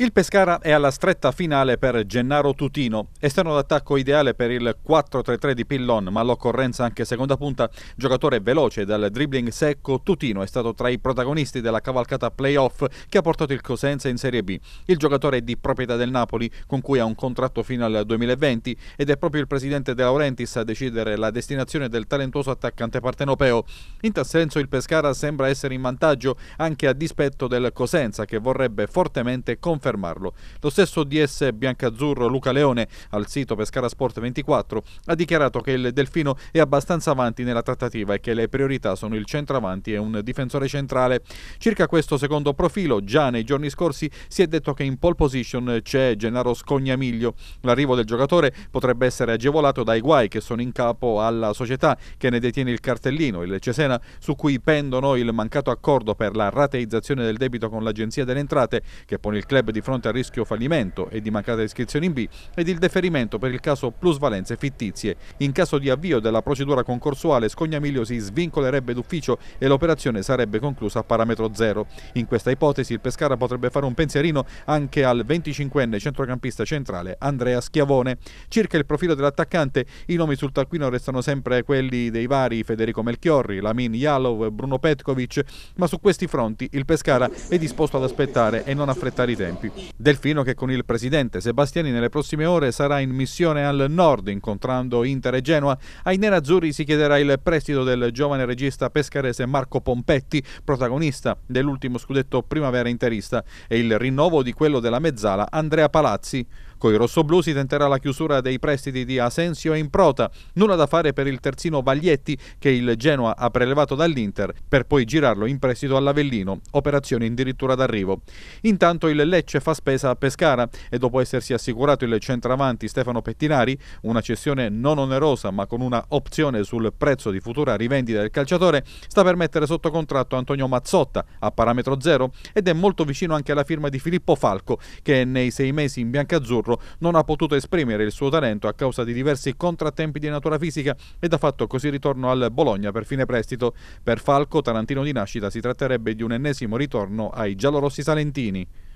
Il Pescara è alla stretta finale per Gennaro Tutino, esterno d'attacco ideale per il 4-3-3 di Pillon, ma all'occorrenza anche seconda punta, giocatore veloce dal dribbling secco, Tutino è stato tra i protagonisti della cavalcata playoff che ha portato il Cosenza in Serie B. Il giocatore è di proprietà del Napoli, con cui ha un contratto fino al 2020 ed è proprio il presidente De Laurentiis a decidere la destinazione del talentuoso attaccante partenopeo. In tal senso il Pescara sembra essere in vantaggio anche a dispetto del Cosenza che vorrebbe fortemente confermare fermarlo. Lo stesso DS biancazzurro Luca Leone al sito Pescara Sport 24 ha dichiarato che il Delfino è abbastanza avanti nella trattativa e che le priorità sono il centravanti e un difensore centrale. Circa questo secondo profilo, già nei giorni scorsi si è detto che in pole position c'è Gennaro Scognamiglio. L'arrivo del giocatore potrebbe essere agevolato dai guai che sono in capo alla società che ne detiene il cartellino, il Cesena, su cui pendono il mancato accordo per la rateizzazione del debito con l'Agenzia delle Entrate che pone il club di fronte al rischio fallimento e di mancata iscrizione in B ed il deferimento per il caso plusvalenze fittizie. In caso di avvio della procedura concorsuale Scognamiglio si svincolerebbe d'ufficio e l'operazione sarebbe conclusa a parametro zero. In questa ipotesi il Pescara potrebbe fare un pensierino anche al 25enne centrocampista centrale Andrea Schiavone. Circa il profilo dell'attaccante i nomi sul taccuino restano sempre quelli dei vari Federico Melchiorri, Lamin Jalov Bruno Petkovic, ma su questi fronti il Pescara è disposto ad aspettare e non affrettare i tempi tempi. Delfino che con il presidente Sebastiani nelle prossime ore sarà in missione al nord incontrando Inter e Genoa. Ai nerazzurri si chiederà il prestito del giovane regista pescarese Marco Pompetti, protagonista dell'ultimo scudetto primavera interista, e il rinnovo di quello della mezzala Andrea Palazzi. Coi rossoblù si tenterà la chiusura dei prestiti di Asensio e Improta. Nulla da fare per il terzino Baglietti che il Genoa ha prelevato dall'Inter per poi girarlo in prestito all'Avellino, operazione addirittura d'arrivo. Intanto il Lecce fa spesa a Pescara e dopo essersi assicurato il centravanti Stefano Pettinari, una cessione non onerosa ma con una opzione sul prezzo di futura rivendita del calciatore, sta per mettere sotto contratto Antonio Mazzotta a parametro zero ed è molto vicino anche alla firma di Filippo Falco che nei sei mesi in biancazzurro scontro, non ha potuto esprimere il suo talento a causa di diversi contrattempi di natura fisica ed ha fatto così ritorno al Bologna per fine prestito. Per Falco, Tarantino di nascita, si tratterebbe di un ennesimo ritorno ai giallorossi salentini.